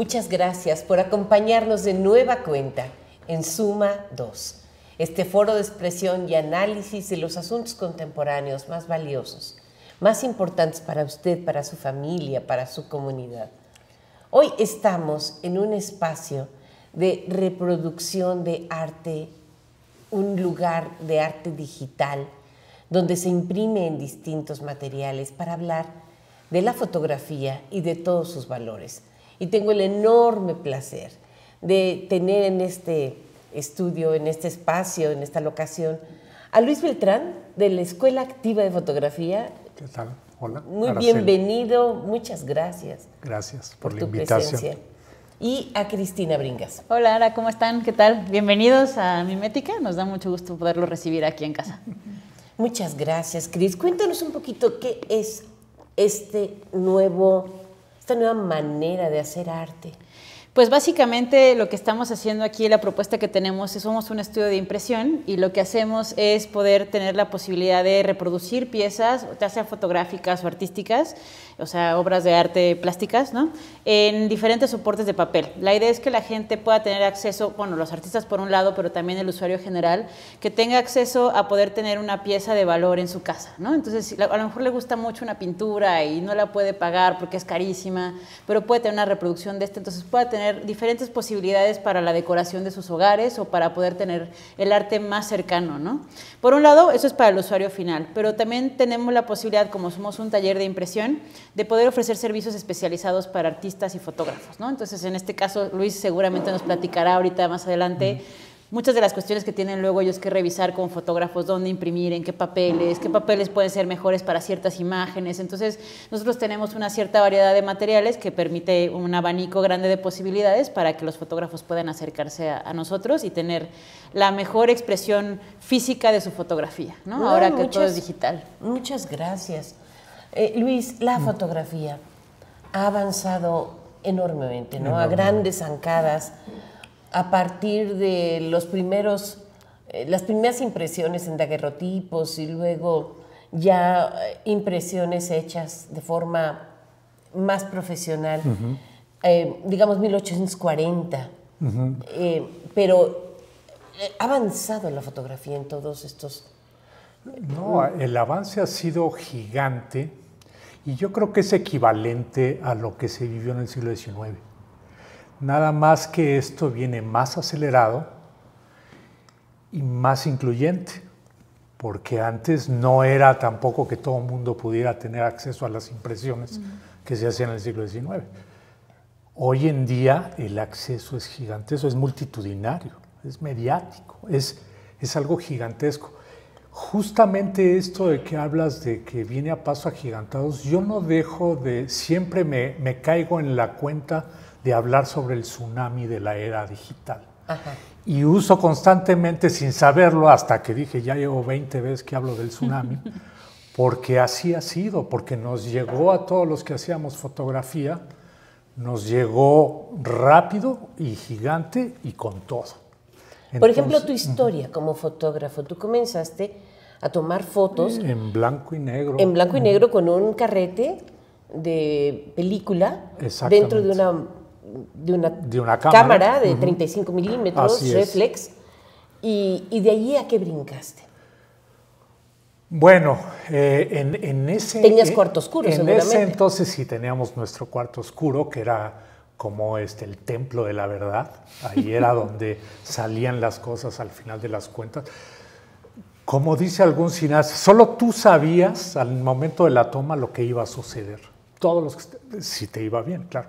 Muchas gracias por acompañarnos de nueva cuenta en Suma 2, este foro de expresión y análisis de los asuntos contemporáneos más valiosos, más importantes para usted, para su familia, para su comunidad. Hoy estamos en un espacio de reproducción de arte, un lugar de arte digital, donde se imprime en distintos materiales para hablar de la fotografía y de todos sus valores y tengo el enorme placer de tener en este estudio, en este espacio, en esta locación, a Luis Beltrán de la Escuela Activa de Fotografía. ¿Qué tal? Hola. Muy bienvenido, muchas gracias. Gracias por, la tu invitación. Presencia. Y a Cristina Bringas. Hola, Ara, ¿cómo están? ¿Qué tal? Bienvenidos a Mimética. Nos da mucho gusto poderlo recibir aquí en casa. Muchas gracias, Cris. Cuéntanos un poquito qué es este nuevo nueva manera de hacer arte? Pues básicamente lo que estamos haciendo aquí, la propuesta que tenemos somos un estudio de impresión y lo que hacemos es poder tener la posibilidad de reproducir piezas, ya sean fotográficas o artísticas, o sea, obras de arte plásticas, ¿no? En diferentes soportes de papel. La idea es que la gente pueda tener acceso, bueno, los artistas por un lado, pero también el usuario general, que tenga acceso a poder tener una pieza de valor en su casa, ¿no? Entonces, a lo mejor le gusta mucho una pintura y no la puede pagar porque es carísima, pero puede tener una reproducción de esta, entonces pueda tener diferentes posibilidades para la decoración de sus hogares o para poder tener el arte más cercano, ¿no? Por un lado, eso es para el usuario final, pero también tenemos la posibilidad, como somos un taller de impresión, de poder ofrecer servicios especializados para artistas y fotógrafos. ¿no? Entonces, en este caso, Luis seguramente nos platicará ahorita más adelante. Muchas de las cuestiones que tienen luego ellos que revisar con fotógrafos, dónde imprimir, en qué papeles, qué papeles pueden ser mejores para ciertas imágenes. Entonces, nosotros tenemos una cierta variedad de materiales que permite un abanico grande de posibilidades para que los fotógrafos puedan acercarse a, nosotros y tener la mejor expresión física de su fotografía, ¿no? Ahora que todo es digital. Muchas gracias. Eh, Luis, la mm. fotografía ha avanzado enormemente, ¿no? A grandes zancadas, a partir de los primeros, eh, las primeras impresiones en daguerrotipos y luego ya eh, impresiones hechas de forma más profesional, digamos 1840. pero ha avanzado la fotografía en todos estos... No, el avance ha sido gigante y yo creo que es equivalente a lo que se vivió en el siglo XIX. Nada más que esto viene más acelerado y más incluyente, porque antes no era tampoco que todo el mundo pudiera tener acceso a las impresiones que se hacían en el siglo XIX. Hoy en día el acceso es gigantesco, es multitudinario, es mediático, es, es algo gigantesco. Justamente esto de que hablas de que viene a paso agigantados, yo no dejo de, siempre me, caigo en la cuenta de hablar sobre el tsunami de la era digital. Y uso constantemente, sin saberlo, hasta que dije, ya llevo 20 veces que hablo del tsunami, porque así ha sido, porque nos llegó a todos los que hacíamos fotografía, nos llegó rápido y gigante y con todo. Por ejemplo, tu historia como fotógrafo, tú comenzaste a tomar fotos. En blanco y negro. En blanco y negro con un carrete de película dentro de una, de una, cámara. de 35 milímetros, reflex. Y, de allí a qué brincaste? Bueno, eh, en, en, ese... Tenías e cuarto oscuro, En seguramente. ese entonces sí teníamos nuestro cuarto oscuro, que era como este, el templo de la verdad. Ahí era donde salían las cosas al final de las cuentas. Como dice algún cineasta, solo tú sabías al momento de la toma lo que iba a suceder. Todos los que, si te iba bien, claro.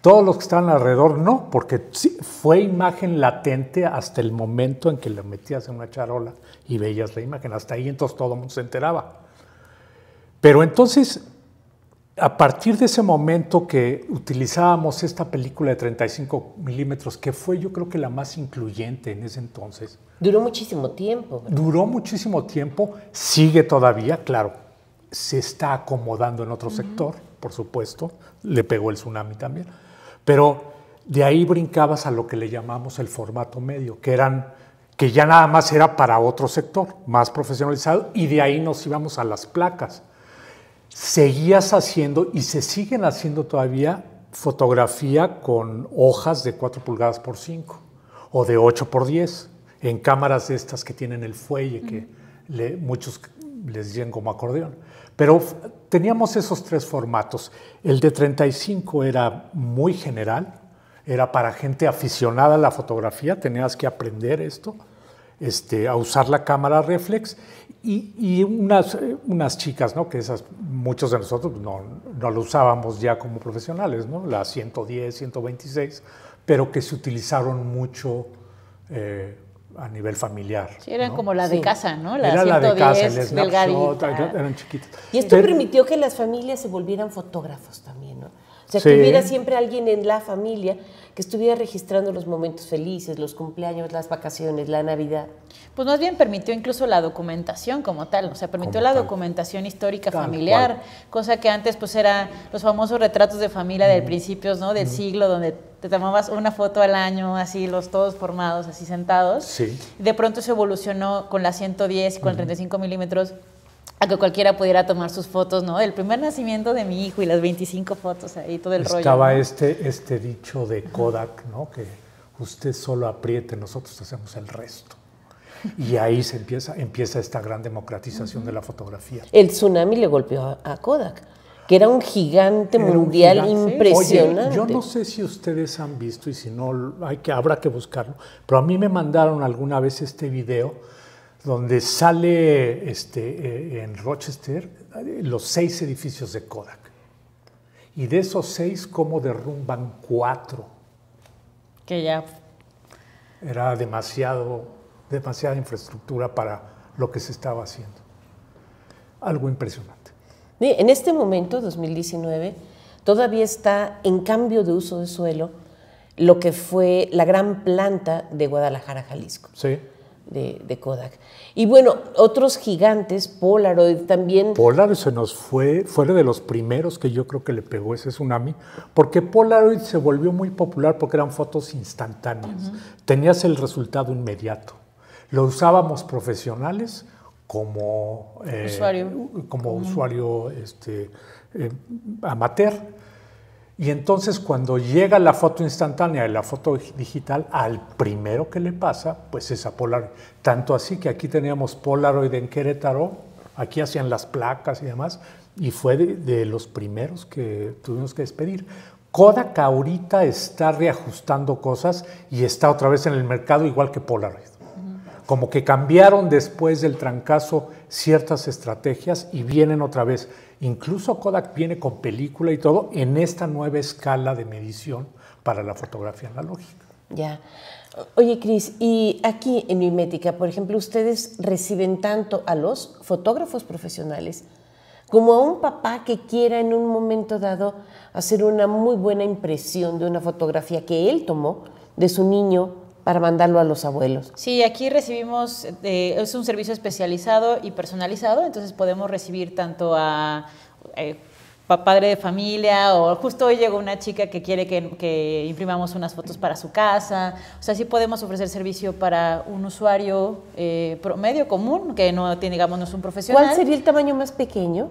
Todos los que estaban alrededor no, porque fue imagen latente hasta el momento en que le metías en una charola y veías la imagen. Hasta ahí entonces todo el mundo se enteraba. Pero entonces a partir de ese momento que utilizábamos esta película de 35 milímetros, que fue yo creo que la más incluyente en ese entonces. Duró muchísimo tiempo. Duró muchísimo tiempo, sigue todavía, claro, se está acomodando en otro sector, por supuesto, le pegó el tsunami también, pero de ahí brincabas a lo que le llamamos el formato medio, que eran que ya nada más era para otro sector, más profesionalizado, y de ahí nos íbamos a las placas seguías haciendo y se siguen haciendo todavía fotografía con hojas de 4 pulgadas por 5 o de 8 por 10 en cámaras de estas que tienen el fuelle que muchos les dicen como acordeón. Pero teníamos esos tres formatos. El de 35 era muy general, era para gente aficionada a la fotografía, tenías que aprender esto. Este, a usar la cámara reflex y, y unas, unas, chicas, ¿no? que esas, muchos de nosotros no, no lo usábamos ya como profesionales, ¿no? la 110, 126, pero que se utilizaron mucho eh, a nivel familiar. eran como las de casa, ¿no? La 110, la Y esto permitió que las familias se volvieran fotógrafos también, ¿no? O sea, que hubiera siempre alguien en la familia que estuviera registrando los momentos felices, los cumpleaños, las vacaciones, la Navidad. Pues más bien permitió incluso la documentación como tal, o sea, permitió la documentación histórica familiar, cosa que antes pues eran los famosos retratos de familia del de principios, ¿no? Del siglo, donde te tomabas una foto al año, así los todos formados, así sentados. Sí. De pronto se evolucionó con la 110 y con el 35 milímetros a que cualquiera pudiera tomar sus fotos, ¿no? El primer nacimiento de mi hijo y las 25 fotos ahí, todo el rollo. Estaba este, este dicho de Kodak, ¿no? Que usted solo apriete, nosotros hacemos el resto. Y ahí se empieza, empieza esta gran democratización de la fotografía. El tsunami le golpeó a, Kodak, que era un gigante mundial impresionante. yo no sé si ustedes han visto y si no, hay que, habrá que buscarlo, pero a mí me mandaron alguna vez este video donde sale este, eh, en Rochester los seis edificios de Kodak. Y de esos seis, ¿cómo derrumban cuatro? Que ya. Era demasiado, demasiada infraestructura para lo que se estaba haciendo. Algo impresionante. En este momento, 2019, todavía está en cambio de uso de suelo lo que fue la gran planta de Guadalajara, Jalisco. Sí de, Kodak. Y bueno, otros gigantes, Polaroid también. Polaroid se nos fue, fue de los primeros que yo creo que le pegó ese tsunami, porque Polaroid se volvió muy popular porque eran fotos instantáneas. Tenías el resultado inmediato. Lo usábamos profesionales como eh, usuario, como usuario este, eh, amateur y entonces cuando llega la foto instantánea y la foto digital, al primero que le pasa, pues es a Polaroid. Tanto así que aquí teníamos Polaroid en Querétaro, aquí hacían las placas y demás, y fue de, de los primeros que tuvimos que despedir. Kodak ahorita está reajustando cosas y está otra vez en el mercado igual que Polaroid. Como que cambiaron después del trancazo ciertas estrategias y vienen otra vez. Incluso Kodak viene con película y todo en esta nueva escala de medición para la fotografía analógica. Ya. Oye, Cris, y aquí en Mimética, por ejemplo, ustedes reciben tanto a los fotógrafos profesionales como a un papá que quiera en un momento dado hacer una muy buena impresión de una fotografía que él tomó de su niño para mandarlo a los abuelos. Sí, aquí recibimos, eh, es un servicio especializado y personalizado, entonces podemos recibir tanto a... Eh, padre de familia o justo hoy llegó una chica que quiere que, imprimamos unas fotos para su casa. O sea, sí podemos ofrecer servicio para un usuario eh, promedio común, que no tiene, digamos, un profesional. ¿Cuál sería el tamaño más pequeño?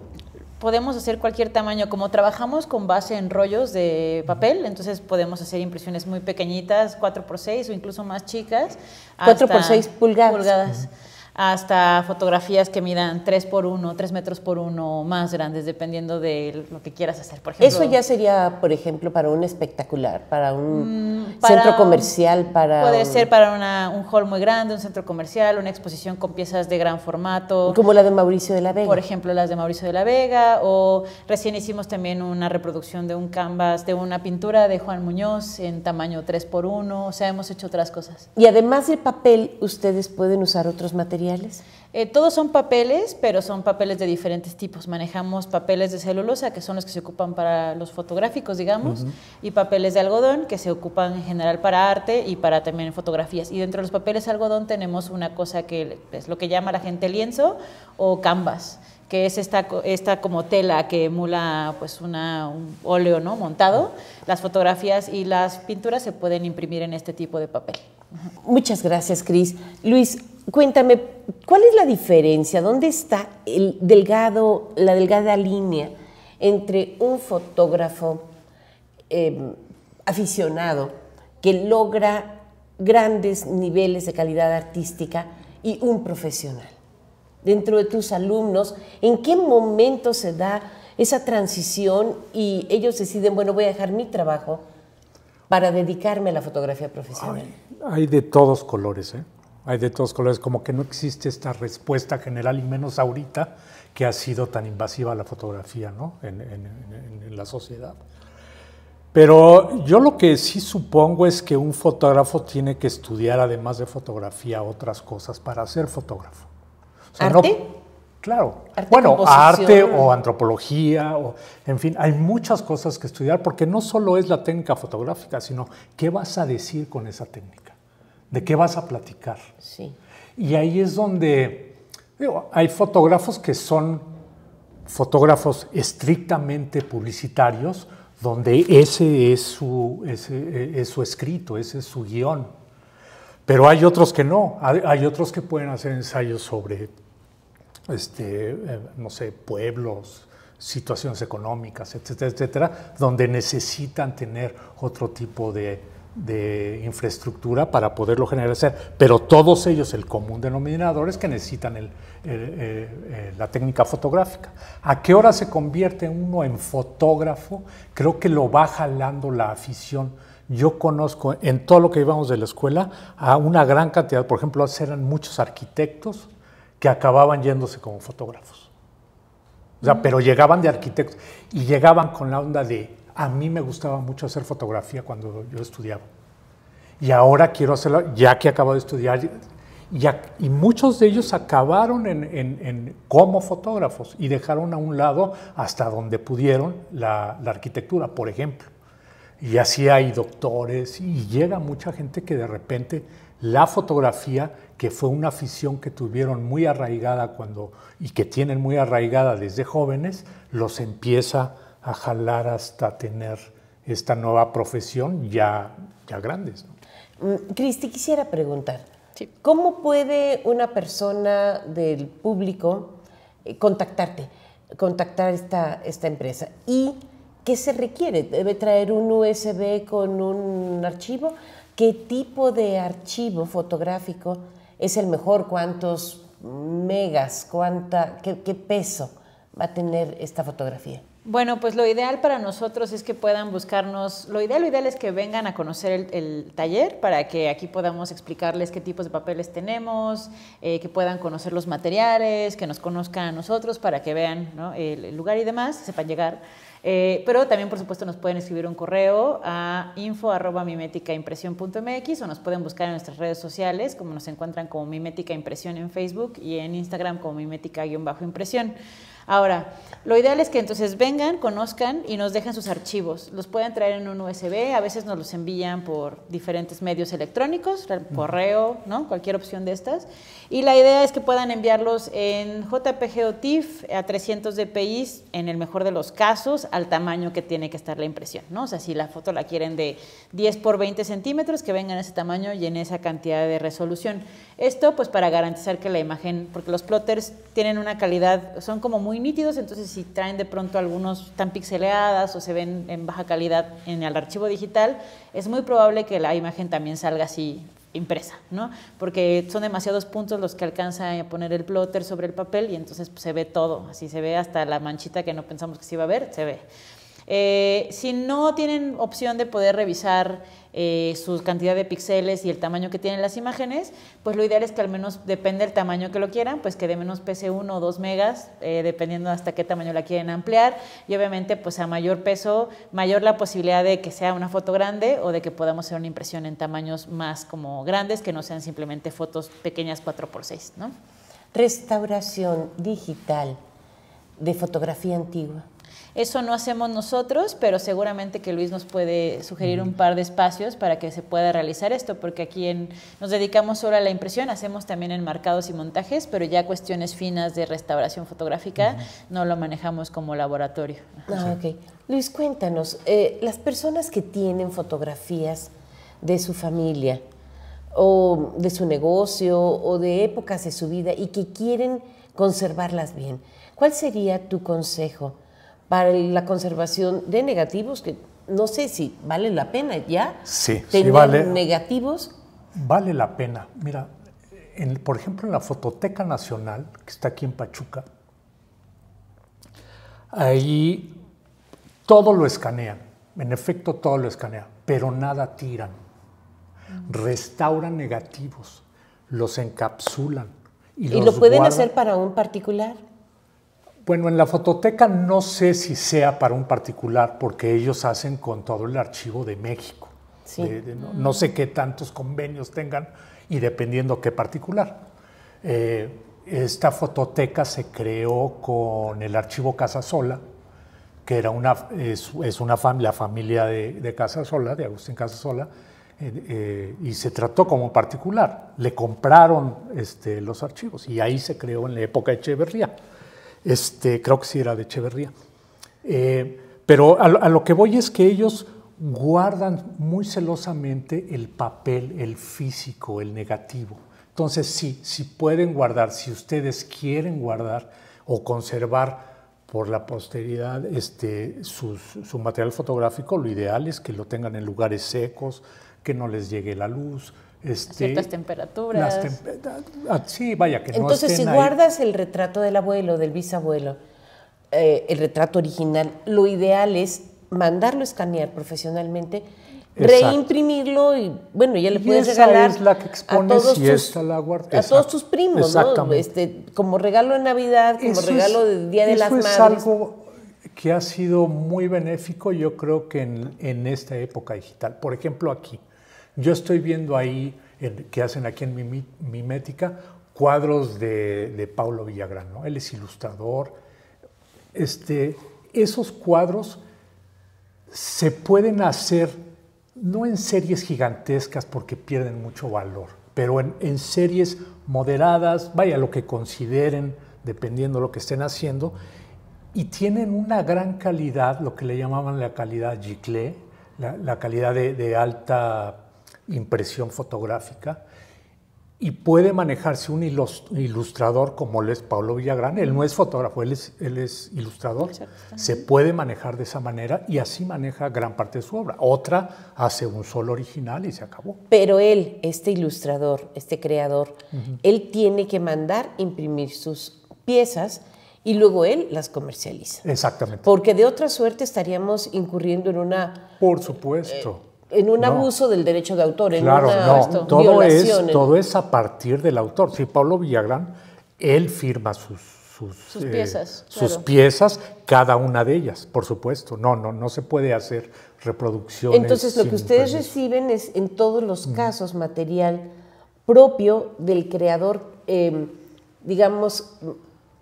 podemos hacer cualquier tamaño. Como trabajamos con base en rollos de papel, entonces podemos hacer impresiones muy pequeñitas, 4x6 o incluso más chicas. 4x6 pulgadas. pulgadas hasta fotografías que midan 3 por 1, 3 metros por 1 o más grandes, dependiendo de lo que quieras hacer, por ejemplo. Eso ya sería, por ejemplo, para un espectacular, para un mm, centro comercial, para... Puede ser para una, un hall muy grande, un centro comercial, una exposición con piezas de gran formato. Como la de Mauricio de la Vega. Por ejemplo, las de Mauricio de la Vega, o recién hicimos también una reproducción de un canvas, de una pintura de Juan Muñoz en tamaño 3 por 1 o sea, hemos hecho otras cosas. Y además del papel, ustedes pueden usar otros materiales eh, todos son papeles, pero son papeles de diferentes tipos. Manejamos papeles de celulosa, que son los que se ocupan para los fotográficos, digamos, y papeles de algodón, que se ocupan en general para arte y para también fotografías. Y dentro de los papeles de algodón tenemos una cosa que es lo que llama la gente lienzo o canvas que es esta, esta como tela que emula pues un óleo ¿no? montado. Las fotografías y las pinturas se pueden imprimir en este tipo de papel. Muchas gracias, Cris. Luis, cuéntame, ¿cuál es la diferencia? ¿Dónde está la delgada línea entre un fotógrafo em, aficionado que logra grandes niveles de calidad artística y un profesional? Dentro de tus alumnos, ¿en qué momento se da esa transición y ellos deciden, bueno, voy a dejar mi trabajo para dedicarme a la fotografía profesional? hay de todos colores, ¿eh? hay de todos colores, como que no existe esta respuesta general y menos ahorita que ha sido tan invasiva la fotografía ¿no? en, la sociedad. Pero yo lo que sí supongo es que un fotógrafo tiene que estudiar, además de fotografía, otras cosas para ser fotógrafo. ¿Arte? Claro. bueno, arte o antropología, o, en fin, hay muchas cosas que estudiar porque no solo es la técnica fotográfica, sino qué vas a decir con esa técnica, de qué vas a platicar. Sí. Y ahí es donde hay fotógrafos que son fotógrafos estrictamente publicitarios, donde ese es su, e, su escrito, ese es su guión. Pero hay otros que no, hay otros que pueden hacer ensayos sobre este, eh, no sé, pueblos, situaciones económicas, etcétera, etcétera, donde necesitan tener otro tipo de, infraestructura para poderlo generar, Pero todos ellos, el común denominador es que necesitan la técnica fotográfica. ¿A qué hora se convierte uno en fotógrafo? Creo que lo va jalando la afición. Yo conozco en todo lo que íbamos de la escuela a una gran cantidad, por ejemplo, eran muchos arquitectos, que acababan yéndose como fotógrafos. O sea, pero llegaban de arquitectos y llegaban con la onda de, a mí me gustaba mucho hacer fotografía cuando yo estudiaba. Y ahora quiero hacerlo ya que acabo de estudiar, y, muchos de ellos acabaron en, como fotógrafos y dejaron a un lado hasta donde pudieron la arquitectura, por ejemplo. Y así hay doctores y llega mucha gente que de repente la fotografía, que fue una afición que tuvieron muy arraigada cuando y que tienen muy arraigada desde jóvenes, los empieza a jalar hasta tener esta nueva profesión ya, ya grandes. Mm, Cristi, quisiera preguntar, ¿cómo puede una persona del público eh, contactarte, contactar esta, esta empresa? Y ¿Qué se requiere? ¿Debe traer un USB con un archivo? ¿Qué tipo de archivo fotográfico es el mejor? ¿Cuántos megas? ¿Cuánta, qué peso va a tener esta fotografía? Bueno, pues lo ideal para nosotros es que puedan buscarnos, lo ideal, lo ideal es que vengan a conocer el, taller para que aquí podamos explicarles qué tipos de papeles tenemos, eh, que puedan conocer los materiales, que nos conozcan a nosotros para que vean el, lugar y demás, sepan llegar. Eh, pero también, por supuesto, nos pueden escribir un correo a info.miméticaimpresión.mx o nos pueden buscar en nuestras redes sociales, como nos encuentran como Mimética Impresión en Facebook y en Instagram como Mimética-impresión. Ahora, lo ideal es que entonces vengan, conozcan y nos dejen sus archivos. Los pueden traer en un USB, a veces nos los envían por diferentes medios electrónicos, mm. correo, ¿no? cualquier opción de estas. Y la idea es que puedan enviarlos en JPG o TIFF a 300 dpi, en el mejor de los casos, al tamaño que tiene que estar la impresión. ¿no? O sea, si la foto la quieren de 10 por 20 centímetros, que vengan ese tamaño y en esa cantidad de resolución. Esto pues para garantizar que la imagen, porque los plotters tienen una calidad, son como muy nítidos, entonces si traen de pronto algunos tan pixeleadas o se ven en baja calidad en el archivo digital, es muy probable que la imagen también salga así impresa, ¿no? Porque son demasiados puntos los que alcanza a poner el plotter sobre el papel y entonces pues, se ve todo, así se ve hasta la manchita que no pensamos que se iba a ver, se ve. Eh, si no tienen opción de poder revisar eh, su cantidad de píxeles y el tamaño que tienen las imágenes, pues lo ideal es que al menos, depende del tamaño que lo quieran, pues que de menos pese 1 o 2 megas, eh, dependiendo hasta qué tamaño la quieren ampliar. Y obviamente, pues a mayor peso, mayor la posibilidad de que sea una foto grande o de que podamos hacer una impresión en tamaños más como grandes, que no sean simplemente fotos pequeñas 4x6, ¿no? Restauración digital de fotografía antigua. Eso no hacemos nosotros, pero seguramente que Luis nos puede sugerir un mm. par de espacios para que se pueda realizar esto, porque aquí nos dedicamos solo a la impresión, hacemos también enmarcados y montajes, pero ya cuestiones finas de restauración fotográfica no lo manejamos como laboratorio. Ah, okay. Luis, cuéntanos, eh, las personas que tienen fotografías de su familia o de su negocio o de épocas de su vida y que quieren conservarlas bien, ¿cuál sería tu consejo? para la conservación de negativos, que no sé si vale la pena ya sí, tener negativos. Vale la pena. Mira, por ejemplo, en la Fototeca Nacional, que está aquí en Pachuca, ahí todo lo escanean, en efecto todo lo escanean, pero nada tiran. Restauran negativos, los encapsulan. ¿Y, lo pueden hacer para un particular? Bueno, en la fototeca no sé si sea para un particular, porque ellos hacen con todo el archivo de México. no, sé qué tantos convenios tengan y dependiendo qué particular. Eh, esta fototeca se creó con el archivo Casasola, que era una, es, una la familia de, Casasola, de Agustín Casasola, eh, eh, y se trató como particular. Le compraron este, los archivos y ahí se creó en la época de Echeverría. Este, creo que sí era de Echeverría. Eh, pero a, lo que voy es que ellos guardan muy celosamente el papel, el físico, el negativo. Entonces sí, si pueden guardar, si ustedes quieren guardar o conservar por la posteridad este, su material fotográfico, lo ideal es que lo tengan en lugares secos, que no les llegue la luz, este, ciertas temperaturas. Ah, ah, sí, vaya que Entonces, si guardas el retrato del abuelo, del bisabuelo, eh, el retrato original, lo ideal es mandarlo a escanear profesionalmente, reimprimirlo y bueno, ya le puedes regalar a todos, tus, primos, ¿no? este, como regalo de Navidad, como regalo de Día de las Madres. Es algo que ha sido muy benéfico, yo creo que en esta época digital. Por ejemplo, aquí yo estoy viendo ahí, que hacen aquí en Mimética, cuadros de, de Paulo Villagrán, Él es ilustrador. Este, esos cuadros se pueden hacer no en series gigantescas porque pierden mucho valor, pero en, series moderadas, vaya lo que consideren, dependiendo lo que estén haciendo, y tienen una gran calidad, lo que le llamaban la calidad Giclé, la, calidad de, de alta impresión fotográfica y puede manejarse un ilustrador como lo es Pablo Villagrán. Él no es fotógrafo, él es, él es ilustrador. Se puede manejar de esa manera y así maneja gran parte de su obra. Otra hace un solo original y se acabó. Pero él, este ilustrador, este creador, él tiene que mandar imprimir sus piezas y luego él las comercializa. Exactamente. Porque de otra suerte estaríamos incurriendo en una... Por supuesto en un abuso del derecho de autor, en una todo violación, Es, todo es a partir del autor. Si Pablo Villagrán, él firma sus, sus, eh, piezas, sus piezas, cada una de ellas, por supuesto. No, no, no se puede hacer reproducciones. Entonces, lo que ustedes reciben es, en todos los mm. casos, material propio del creador, em, digamos,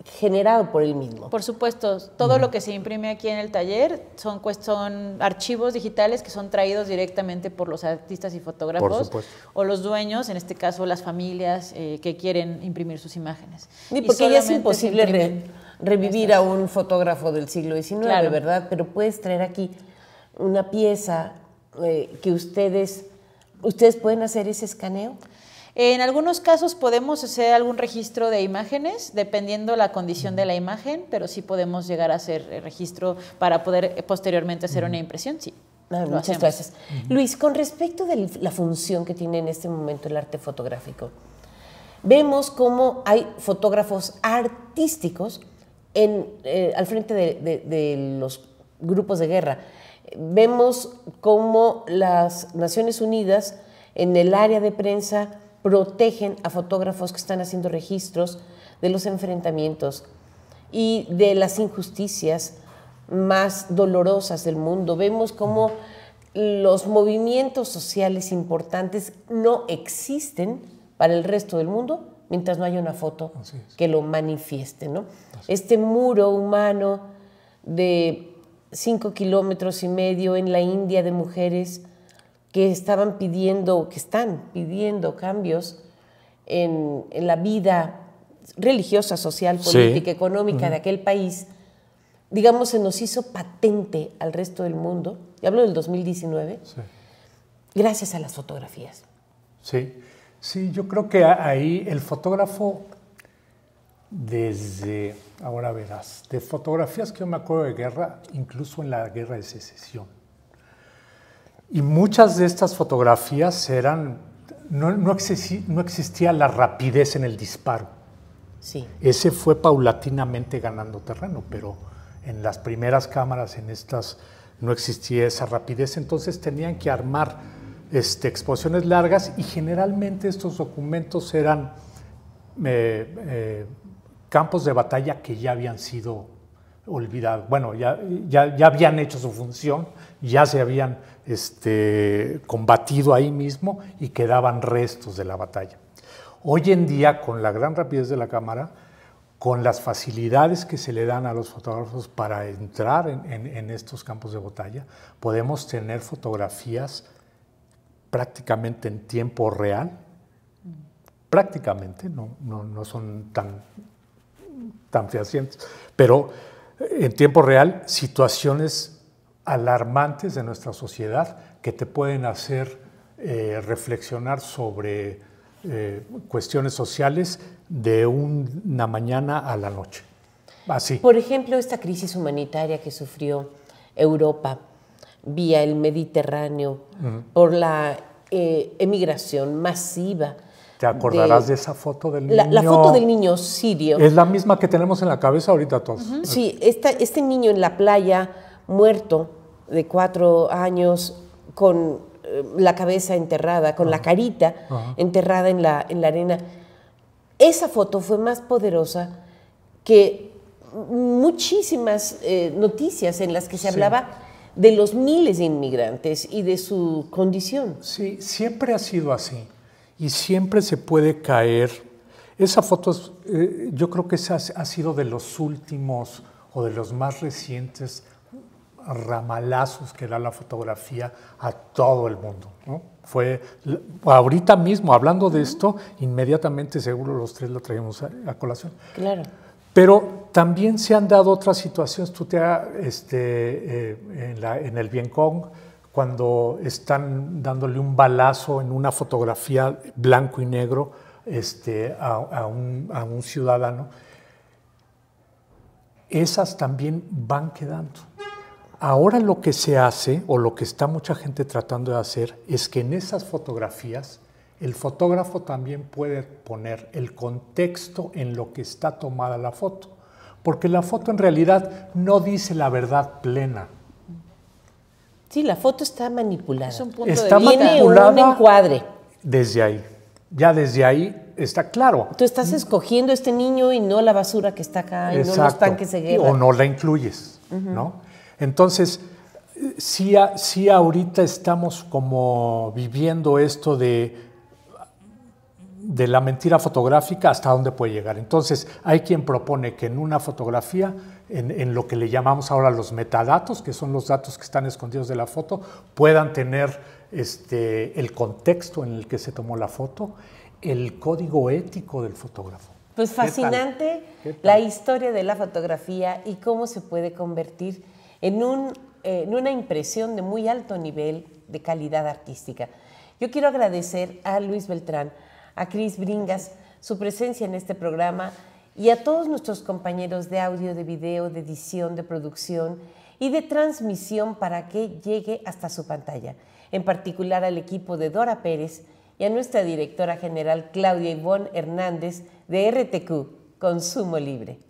generado por él mismo. Por supuesto, todo lo que se imprime aquí en el taller son, son, archivos digitales que son traídos directamente por los artistas y fotógrafos o los dueños, en este caso las familias eh, que quieren imprimir sus imágenes. porque ya es imposible revivir a un fotógrafo del siglo XIX, ¿verdad? Pero puedes traer aquí una pieza eh, que ustedes, ustedes pueden hacer ese escaneo. En algunos casos podemos hacer algún registro de imágenes, dependiendo la condición de la imagen, pero sí podemos llegar a hacer el eh, registro para poder eh, posteriormente hacer una impresión, sí. Ah, muchas gracias. Luis, con respecto de la función que tiene en este momento el arte fotográfico, vemos cómo hay fotógrafos artísticos eh, al frente de los grupos de guerra. Vemos cómo las Naciones Unidas en el área de prensa protegen a fotógrafos que están haciendo registros de los enfrentamientos y de las injusticias más dolorosas del mundo. Vemos cómo los movimientos sociales importantes no existen para el resto del mundo mientras no haya una foto que lo manifieste. Este muro humano de 5 kilómetros y medio en la India de mujeres que estaban pidiendo, que están pidiendo cambios en, la vida religiosa, social, política, económica de aquel país, digamos, se nos hizo patente al resto del mundo, y hablo del 2019, gracias a las fotografías. Sí, sí, yo creo que ahí el fotógrafo, desde, ahora verás, de fotografías que yo me acuerdo de guerra, incluso en la guerra de secesión, y muchas de estas fotografías eran, no, existía, la rapidez en el disparo. Sí. Ese fue paulatinamente ganando terreno, pero en las primeras cámaras, en estas, no existía esa rapidez, entonces tenían que armar este, exposiciones largas y generalmente estos documentos eran eh, eh, campos de batalla que ya habían sido olvidado. Bueno, ya, ya, habían hecho su función, ya se habían este, combatido ahí mismo y quedaban restos de la batalla. Hoy en día, con la gran rapidez de la cámara, con las facilidades que se le dan a los fotógrafos para entrar en, estos campos de batalla, podemos tener fotografías prácticamente en tiempo real, prácticamente, no, no, son tan, tan fehacientes, pero en tiempo real situaciones alarmantes de nuestra sociedad que te pueden hacer eh, reflexionar sobre eh, cuestiones sociales de una mañana a la noche. Así. Por ejemplo, esta crisis humanitaria que sufrió Europa vía el Mediterráneo por la eh, emigración masiva te acordarás de, esa foto del niño. La, foto del niño sirio. Es la misma que tenemos en la cabeza ahorita todos. Sí, este niño en la playa, muerto, de cuatro años, con eh, la cabeza enterrada, con la carita enterrada en la, en la arena. Esa foto fue más poderosa que muchísimas eh, noticias en las que se hablaba de los miles de inmigrantes y de su condición. Sí, siempre ha sido así y siempre se puede caer. Esa foto eh, yo creo que esa ha sido de los últimos o de los más recientes ramalazos que da la fotografía a todo el mundo. Fue ahorita mismo, hablando de esto, inmediatamente seguro los tres lo traemos a, colación. Claro. Pero también se han dado otras situaciones. Tú te, este, eh, en, la, en, el cuando están dándole un balazo en una fotografía blanco y negro este, a, un, a un ciudadano, esas también van quedando. Ahora lo que se hace, o lo que está mucha gente tratando de hacer, es que en esas fotografías el fotógrafo también puede poner el contexto en lo que está tomada la foto, porque la foto en realidad no dice la verdad plena. Sí, la foto está manipulada. está manipulada encuadre. Desde ahí. Ya desde ahí está claro. Tú estás escogiendo este niño y no la basura que está acá, y no los tanques de guerra. O no la incluyes, ¿no? Entonces, eh, si sí ahorita estamos como viviendo esto de de la mentira fotográfica hasta dónde puede llegar. Entonces, hay quien propone que en una fotografía, en, lo que le llamamos ahora los metadatos, que son los datos que están escondidos de la foto, puedan tener este, el contexto en el que se tomó la foto, el código ético del fotógrafo. Pues fascinante la historia de la fotografía y cómo se puede convertir eh, en una impresión de muy alto nivel de calidad artística. Yo quiero agradecer a Luis Beltrán, a Cris Bringas su presencia en este programa y a todos nuestros compañeros de audio, de video, de edición, de producción y de transmisión para que llegue hasta su pantalla. En particular al equipo de Dora Pérez y a nuestra directora general Claudia Ivonne Hernández de RTQ, Consumo Libre.